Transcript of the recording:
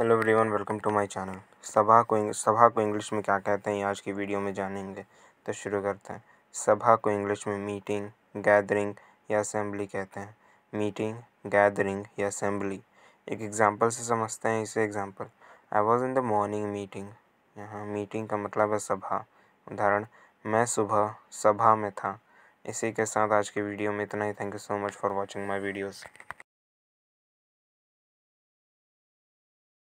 hello everyone welcome to my channel सभा को सभा को इंग्लिश में क्या कहते हैं आज की वीडियो में जानेंगे तो शुरू करते हैं सभा को इंग्लिश में मीटिंग गैदरिंग या असेंबली कहते हैं मीटिंग गैदरिंग या असेंबली एक एग्जांपल से समझते हैं इसे example I was in the morning meeting यहाँ मीटिंग का मतलब है सभा उदाहरण मैं सुबह सभा में था इसी के साथ आज के वीडियो में इतना ही thank you so much for watching my videos